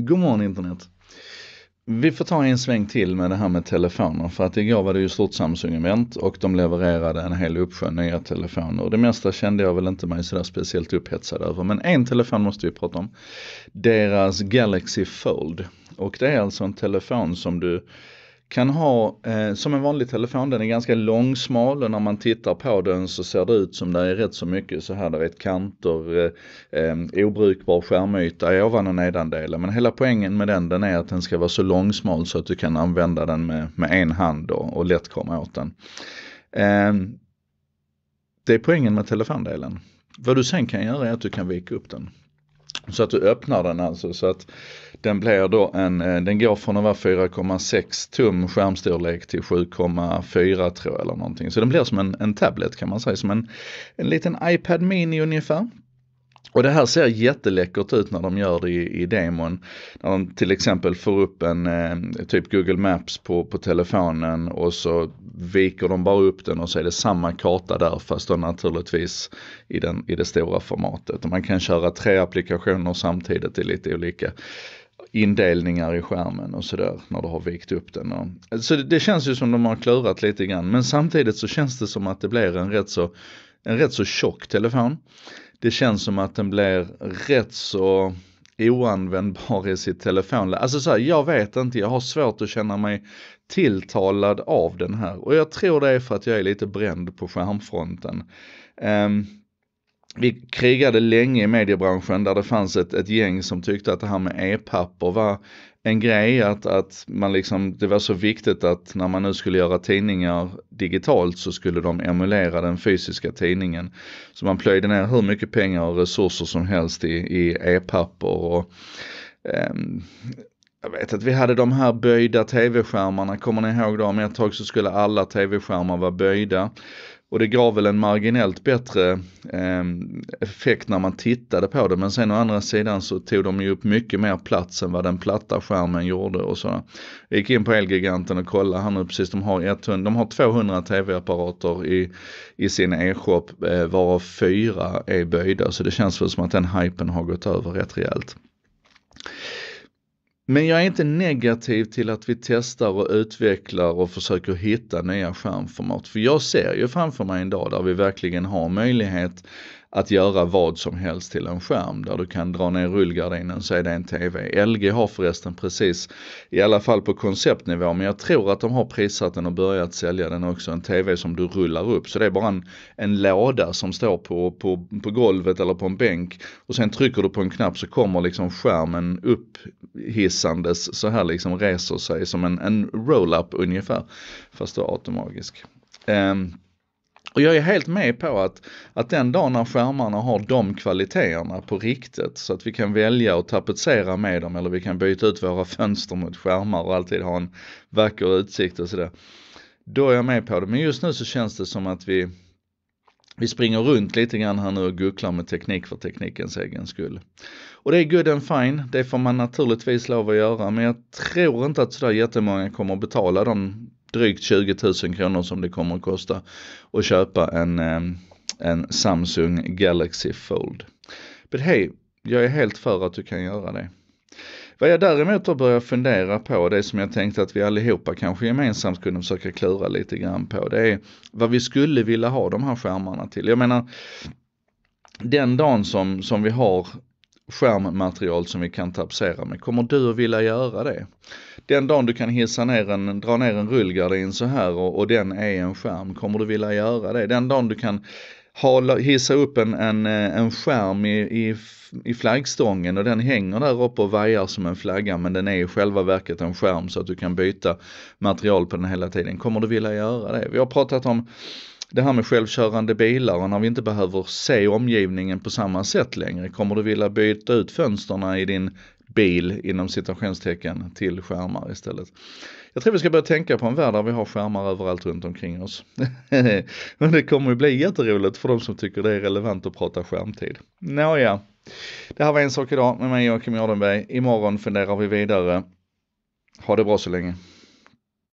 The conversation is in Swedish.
God morgon internet. Vi får ta en sväng till med det här med telefoner för att igår var det ju stort Samsung-event och de levererade en hel uppsjö nya telefoner och det mesta kände jag väl inte mig sådär speciellt upphetsad över. Men en telefon måste vi prata om. Deras Galaxy Fold och det är alltså en telefon som du kan ha eh, som en vanlig telefon, den är ganska långsmal och när man tittar på den så ser det ut som det är rätt så mycket så här, du vet kanter, eh, eh, obrukbar skärmyta i ovan och nedandelen. Men hela poängen med den, den är att den ska vara så långsmal så att du kan använda den med, med en hand och, och lätt komma åt den. Eh, det är poängen med telefondelen. Vad du sen kan göra är att du kan vika upp den. Så att du öppnar den alltså så att den blir då en, eh, den går från att vara 4,6 tum skärmstorlek till 7,4 tror jag eller någonting. Så den blir som en, en tablet kan man säga, som en, en liten iPad Mini ungefär. Och det här ser jätteläckert ut när de gör det i, i demon. När de till exempel får upp en eh, typ Google Maps på, på telefonen och så viker de bara upp den och så är det samma karta där fast då naturligtvis i, den, i det stora formatet. Och man kan köra tre applikationer samtidigt i lite olika indelningar i skärmen och sådär när du har vikt upp den. Och, så det, det känns ju som de har klurat lite grann men samtidigt så känns det som att det blir en rätt så, en rätt så tjock telefon det känns som att den blir rätt så oanvändbar i sitt telefon. Alltså så här, jag vet inte, jag har svårt att känna mig tilltalad av den här och jag tror det är för att jag är lite bränd på skärmfronten. Um, vi krigade länge i mediebranschen där det fanns ett, ett gäng som tyckte att det här med e-papper var en grej att, att man liksom, det var så viktigt att när man nu skulle göra tidningar digitalt så skulle de emulera den fysiska tidningen. Så man plöjde ner hur mycket pengar och resurser som helst i, i e-papper och eh, jag vet att vi hade de här böjda tv-skärmarna, kommer ni ihåg dem? Ett tag så skulle alla tv-skärmar vara böjda. Och det gav väl en marginellt bättre eh, effekt när man tittade på det. Men sen å andra sidan så tog de ju upp mycket mer plats än vad den platta skärmen gjorde och sådär. Jag gick in på Elgiganten och kollade här nu precis, de har, 100, de har 200 tv-apparater i, i sin e-shop eh, varav fyra är böjda. Så det känns väl som att den hypen har gått över rätt rejält. Men jag är inte negativ till att vi testar och utvecklar och försöker hitta nya skärmformat. För jag ser ju framför mig en dag där vi verkligen har möjlighet att göra vad som helst till en skärm där du kan dra ner rullgardinen så är det en TV. LG har förresten precis, i alla fall på konceptnivå, men jag tror att de har prissatt den och börjat sälja den också, en TV som du rullar upp. Så det är bara en, en låda som står på, på, på golvet eller på en bänk och sen trycker du på en knapp så kommer liksom skärmen upphissandes så här liksom reser sig som en, en roll-up ungefär, fast då automatisk. Um, och jag är helt med på att, att den dagen när skärmarna har de kvaliteterna på riktigt så att vi kan välja att tapetsera med dem eller vi kan byta ut våra fönster mot skärmar och alltid ha en vacker utsikt och sådär. Då är jag med på det. Men just nu så känns det som att vi, vi springer runt lite grann här nu och gucklar med teknik för teknikens egen skull. Och det är good and fine, det får man naturligtvis lov att göra, men jag tror inte att sådär jättemånga kommer att betala de drygt 20 000 kronor som det kommer att kosta att köpa en, en Samsung Galaxy Fold. Men hej, jag är helt för att du kan göra det. Vad jag däremot har börjat fundera på, det som jag tänkte att vi allihopa kanske gemensamt kunde försöka klura lite grann på, det är vad vi skulle vilja ha de här skärmarna till. Jag menar, den dagen som, som vi har skärmmaterial som vi kan tapetsera med. Kommer du att vilja göra det? Den dagen du kan hissa ner en, dra ner en rullgardin så här och, och den är en skärm, kommer du vilja göra det? Den dagen du kan hala, hissa upp en, en, eh, en skärm i, i, i flaggstången och den hänger där uppe och vajar som en flagga men den är i själva verket en skärm så att du kan byta material på den hela tiden. Kommer du vilja göra det? Vi har pratat om det här med självkörande bilar och när vi inte behöver se omgivningen på samma sätt längre. Kommer du vilja byta ut fönstren i din bil inom citationstecken till skärmar istället? Jag tror vi ska börja tänka på en värld där vi har skärmar överallt runt omkring oss. Men det kommer ju bli jätteroligt för de som tycker det är relevant att prata skärmtid. Nåja, det här var en sak idag med mig Joakim Jardenberg. Imorgon funderar vi vidare. Ha det bra så länge.